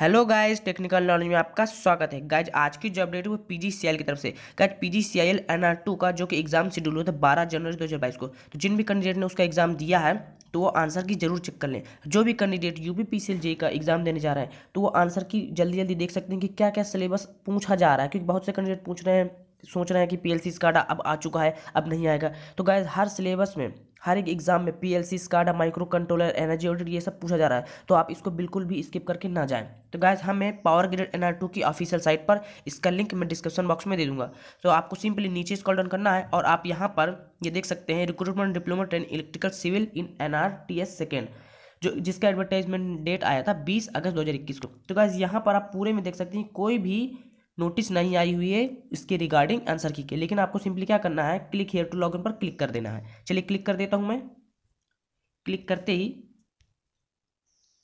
hello guys technical knowledge में आपका स्वागत है गाइज आज की जो अपडेट है वो पीजीसीएल की तरफ से गाइज पीजीसीएल एनआर टू का जो कि एग्जाम शेड्यूल हुआ था बारह जनवरी 2022 को तो जिन भी कैंडिडेट ने उसका एग्जाम दिया है तो वो आंसर की जरूर चेक कर लें जो भी कैंडिडेट यू पी का एग्जाम देने जा रहा है तो वो आंसर की जल्दी जल्दी देख सकते हैं कि क्या क्या सिलेबस पूछा जा रहा है क्योंकि बहुत से कैंडिडेट पूछ रहे हैं सोच रहे हैं कि पी एल अब आ चुका है अब नहीं आएगा तो गाइज हर सिलेबस में हर एक एग्जाम में P L C SCADA micro controller energy audit ये सब पूछा जा रहा है तो आप इसको बिल्कुल भी स्किप करके ना जाएं तो गैस हमें power grid N R two की ऑफिशियल साइट पर इसका लिंक मैं डिस्क्रिप्शन बॉक्स में दे दूंगा तो आपको सिंपली नीचे स्कॉल डाउन करना है और आप यहाँ पर ये देख सकते हैं recruitment diploma train electrical civil in N R T S second जो जिसका एडवर्टाइजमेंट डेट आया था बीस अगस्त इक्कीस को तो गैस यहाँ पर आप पूरे में देख सकते हैं कोई भी नोटिस नहीं आई हुई है इसके रिगार्डिंग आंसर की के लेकिन आपको सिंपली क्या करना है क्लिक हेयर टू लॉगिन पर क्लिक कर देना है चलिए क्लिक कर देता हूँ मैं क्लिक करते ही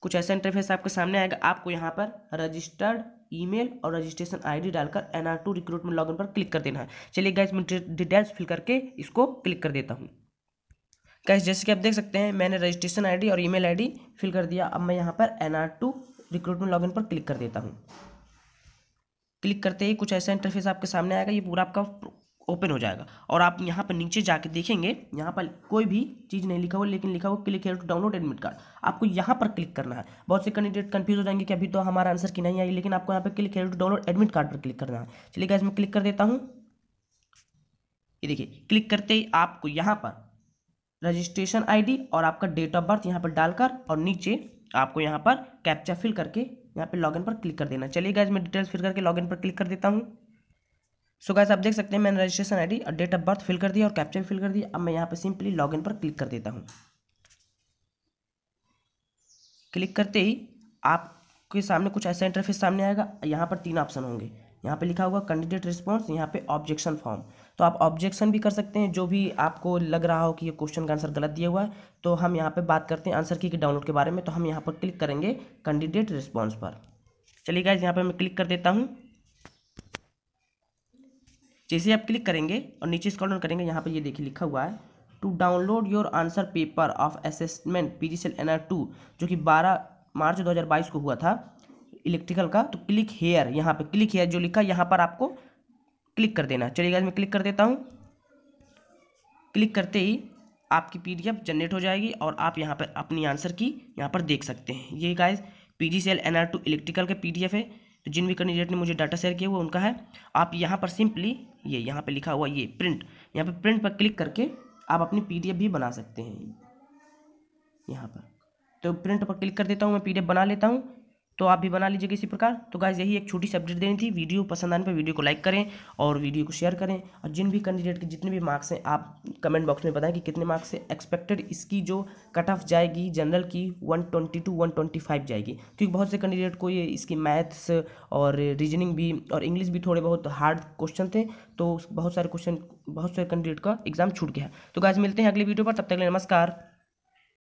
कुछ ऐसा इंटरफेस आपके सामने आएगा आपको यहाँ पर रजिस्टर्ड ईमेल और रजिस्ट्रेशन आईडी डालकर N R two recruitment login पर क्लिक कर देना है चलिए गैस मैं डिटेल्स फिल करके इसको क्लिक कर देता हूँ गैस जैसे कि आप देख सकते हैं मैंने रजिस्ट्रेशन आईडी और ईमेल आईडी फिल कर दिया अब मैं यहाँ पर N R two recruitment login पर क्लिक कर देता हूँ क्लिक करते ही कुछ ऐसा इंटरफेस आपके सामने आएगा ये पूरा आपका ओपन हो जाएगा और आप यहाँ पर नीचे जाके देखेंगे यहाँ पर कोई भी चीज़ नहीं लिखा हुआ लेकिन लिखा हुआ click here to download admit card आपको यहाँ पर क्लिक करना है बहुत से कैंडिडेट कंफ्यूज हो जाएंगे कि अभी तो हमारा आंसर की नहीं आई लेकिन आपको यहाँ पर click here to download admit card पर क्लिक करना है चलिए गैस मैं क्लिक कर देता हूँ ये देखिए क्लिक करते ही आपको यहाँ पर रजिस्ट्रेशन डी और आपका डेट ऑफ बर्थ यहाँ पर डालकर और नीचे आपको यहाँ पर कैप्चा फिल करके यहाँ पे लॉगिन पर क्लिक कर देना चलिए गाइज मैं डिटेल्स फिल करके लॉगिन पर क्लिक कर देता हूँ सो गाइज आप देख सकते हैं मैंने रजिस्ट्रेशन आईडी और डेट ऑफ बर्थ फिल कर दिया और कैप्चर फिल कर दिया अब मैं यहाँ पे सिंपली लॉगिन पर क्लिक कर देता हूँ क्लिक करते ही आपके सामने कुछ ऐसा इंटरफेस सामने आएगा यहाँ पर तीन ऑप्शन होंगे यहाँ पे लिखा होगा कैंडिडेट रिस्पॉन्स यहाँ पे ऑब्जेक्शन फॉर्म तो आप ऑब्जेक्शन भी कर सकते हैं जो भी आपको लग रहा हो कि ये क्वेश्चन का आंसर गलत दिया हुआ है तो हम यहाँ पे बात करते हैं आंसर की डाउनलोड के बारे में तो हम यहाँ पर क्लिक करेंगे कैंडिडेट रिस्पॉन्स पर चलिए गाइज यहाँ पर मैं क्लिक कर देता हूँ जैसे आप क्लिक करेंगे और नीचे स्कॉल डाउन करेंगे यहाँ पर ये देखिए लिखा हुआ है to download your answer paper of assessment P G L N R two जो कि बारह मार्च बाईस को हुआ था इलेक्ट्रिकल का तो क्लिक हेयर यहाँ पर क्लिक हेयर जो लिखा यहाँ पर आपको क्लिक कर देना चलिए गाइज मैं क्लिक कर देता हूँ क्लिक करते ही आपकी पी जनरेट हो जाएगी और आप यहाँ पर अपनी आंसर की यहाँ पर देख सकते हैं ये guys P G C L N R two electrical का पी है तो जिन भी कैंडिडेट ने मुझे डाटा शेयर किया हुआ उनका है आप यहाँ पर सिंपली ये यहाँ पर लिखा हुआ ये प्रिंट यहाँ पर प्रिंट पर क्लिक करके आप अपनी पीडीएफ भी बना सकते हैं यहाँ पर तो प्रिंट पर क्लिक कर देता हूँ मैं पीडीएफ बना लेता हूँ तो आप भी बना लीजिएगा किसी प्रकार तो गाइज यही एक छोटी सी अपडेट देनी थी वीडियो पसंद आने पर वीडियो को लाइक करें और वीडियो को शेयर करें और जिन भी कैंडिडेट के जितने भी मार्क्स हैं आप कमेंट बॉक्स में बताएं कि कितने मार्क्स से एक्सपेक्टेड इसकी जो कट ऑफ जाएगी जनरल की ट्वेंटी टू फाइव जाएगी क्योंकि बहुत से कैंडिडेट को ये इसकी मैथ्स और रीजनिंग भी और इंग्लिश भी थोड़े बहुत हार्ड क्वेश्चन थे तो बहुत सारे क्वेश्चन बहुत सारे कैंडिडेट का एग्जाम छूट गया है तो गाइज मिलते हैं अगले वीडियो पर तब तक नमस्कार